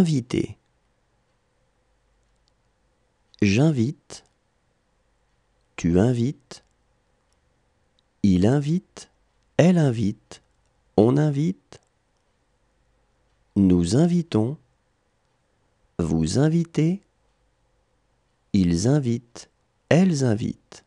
inviter. J'invite. Tu invites. Il invite. Elle invite. On invite. Nous invitons. Vous invitez. Ils invitent. Elles invitent.